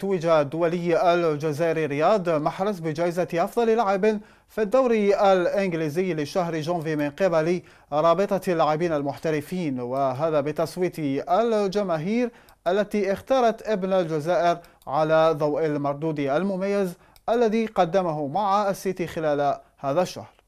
توج الدولي الجزائري رياض محرز بجائزة أفضل لاعب في الدوري الإنجليزي لشهر جونفي من قبل رابطة اللاعبين المحترفين وهذا بتصويت الجماهير التي اختارت ابن الجزائر على ضوء المردود المميز الذي قدمه مع السيتي خلال هذا الشهر